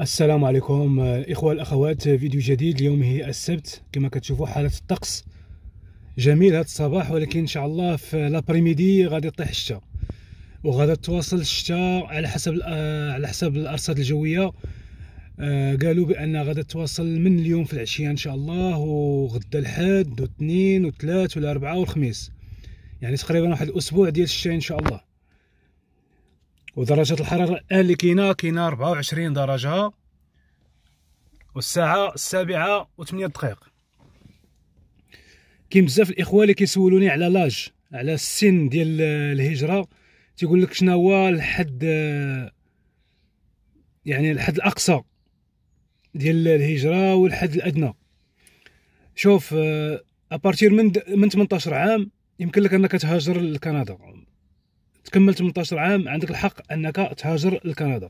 السلام عليكم الاخوه آه، الاخوات آه، فيديو جديد اليوم هي السبت كما كتشوفوا حاله الطقس جميل هذا الصباح ولكن ان شاء الله في لابريميدي غادي يطيح الشتاء وغادي تواصل الشتاء على حسب آه، على حسب الارصاد الجويه قالوا بان غادي تواصل من اليوم في العشيه ان شاء الله وغدا الحد واثنين وثلاث والأربعة والخميس يعني تقريبا واحد الاسبوع ديال الشتاء ان شاء الله ودرجه الحراره الان اللي كاينه كاينه 24 درجه والساعه السابعة دقائق كاين بزاف الاخوه اللي كيسولوني على لاج على السن ديال الهجره تيقول لك شنو هو الحد يعني الحد الاقصى ديال الهجره والحد الادنى شوف ابارتير آه، من من 18 عام يمكن لك انك تهاجر لكندا تكمل 18 عام عندك الحق انك تهاجر لكندا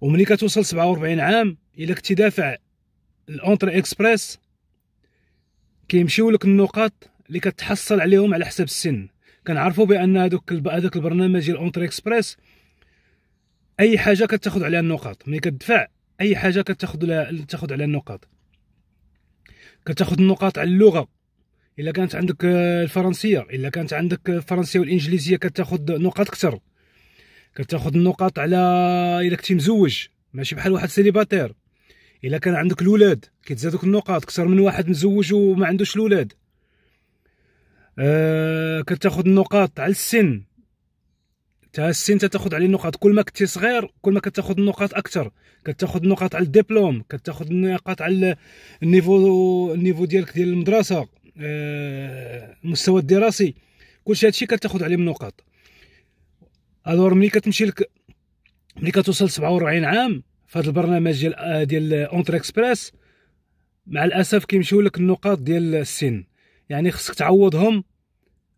وملي كتوصل 47 عام الا كنتي دافع الاونتر اكسبريس كيمشيو لك النقاط اللي كتحصل عليهم على حسب السن كنعرفوا بان هذوك هذاك البرنامج ديال اونتر اكسبريس اي حاجه كتاخذ عليها النقاط ملي كتدفع اي حاجه كتاخذ تاخذ عليها النقاط كتاخذ النقاط على اللغه الا كانت عندك آه، الفرنسيه الا كانت عندك آه، الفرنسيه والانجليزيه كتاخذ نقاط اكثر كتاخذ النقاط على الا كنتي مزوج ماشي بحال واحد سيليباتير الا كان عندك الاولاد كيتزادوك النقاط اكثر من واحد مزوج وما عندوش الاولاد أه كتاخذ النقاط على السن تا السن تاخذ عليه النقاط كل ما كنتي صغير كل ما كتاخذ النقاط اكثر كتاخذ النقاط على الدبلوم كتاخذ النقاط على النيفو النيفو ديالك ديال المدرسه المستوى آه، الدراسي كلشي هادشي كتاخد عليه من نقاط الور ملي كتمشي لك ملي كتوصل 47 عام في هذا البرنامج ديال آه، ديال اونتر اكسبريس مع الاسف كيمشيو لك النقاط ديال السن يعني خصك تعوضهم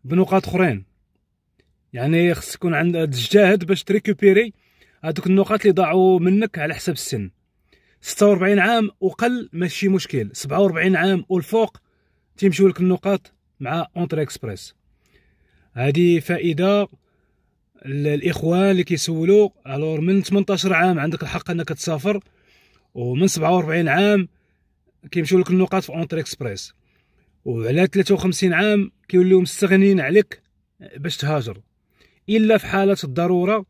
بنقاط اخرين يعني خصك يكون عندك تجتهد باش تريكوبيري هذوك النقاط اللي ضاعوا منك على حسب السن 46 عام وقل ماشي مشكل 47 عام والفوق تيمشيو لك النقاط مع اونتر اكسبريس هذه فائده الاخوان اللي كيسولوا الور من 18 عام عندك الحق انك تسافر ومن 47 عام كيمشيو لك النقاط في اونتر اكسبريس وعلى 53 عام كيوليو مستغنيين عليك باش تهاجر الا في حاله الضروره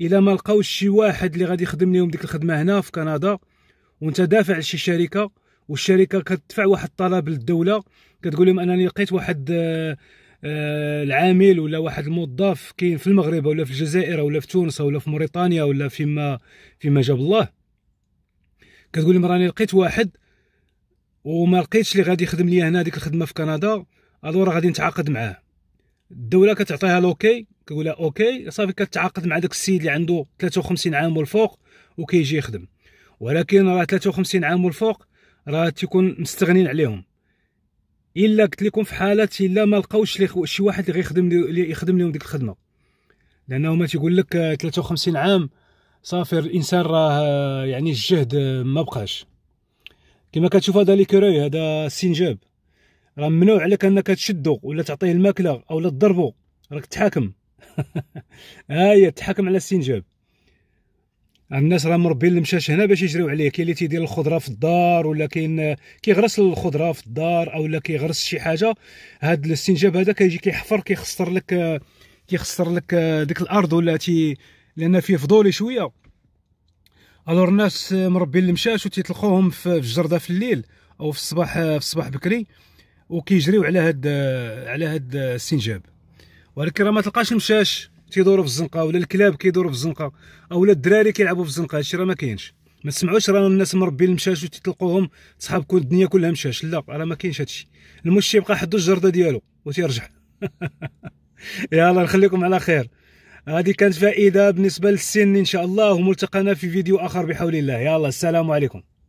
الا ما لقاوش شي واحد اللي غادي يخدم لهم ديك الخدمه هنا في كندا وانت دافع لشي شركه والشركه كتدفع واحد الطلب للدوله كتقول لهم انني لقيت واحد آه، آه، العامل ولا واحد الموظف كاين في المغرب ولا في الجزائر ولا في تونس ولا في موريتانيا ولا فيما فيما جاب الله كتقول لهم راني لقيت واحد وما لقيتش اللي غادي يخدم ليا هنا ديك الخدمه في كندا الو راه غادي نتعاقد معاه الدوله كتعطيها لوكي كتقول لها اوكي صافي كتعاقد مع داك السيد اللي عنده 53 عام والفوق وكيجي يخدم ولكن راه 53 عام والفوق راه تيكون مستغنين عليهم الا قلت لكم في حاله الا ما لقاوش شي واحد اللي غيخدم اللي يخدم لهم ديك الخدمه لانه ما تيقول لك 53 عام صافي الانسان راه يعني الجهد ما بقاش كما كتشوف هذا كروي هذا السنجاب راه ممنوع عليك انك تشدو ولا تعطيه الماكله او لا تضربو راك تحاكم ها آه، هي تحاكم على السنجاب الناس راه مربين المشاش هنا باش يجريو عليه كاين اللي تيدير الخضره في الدار ولا كاين كيغرس الخضره في الدار او لا كيغرس شي حاجه هاد الاستنجاب هذا كيجي كيحفر كيخسر لك كيخسر لك ديك الارض ولا تي لان فيه فضولي شويه الور الناس مربين المشاش وتيطلقوهم في الجرده في الليل او في الصباح في الصباح بكري وكيجريو على هاد على هاد السنجاب ولكن راه ما تلقاش المشاش تيدوروا في الزنقه ولا الكلاب كيدوروا في الزنقه اولا الدراري كيلعبوا في الزنقه هادشي راه ما كاينش ما تسمعوش راه الناس مربين المشاش وتطلقوهم صحاب كل الدنيا كلها مشاش لا راه ما كاينش هادشي المشي يبقى حدو الجرده ديالو وتيرجع يلا نخليكم على خير هذه كانت فائده بالنسبه للسن ان شاء الله وملتقانا في فيديو اخر بحول الله يلا السلام عليكم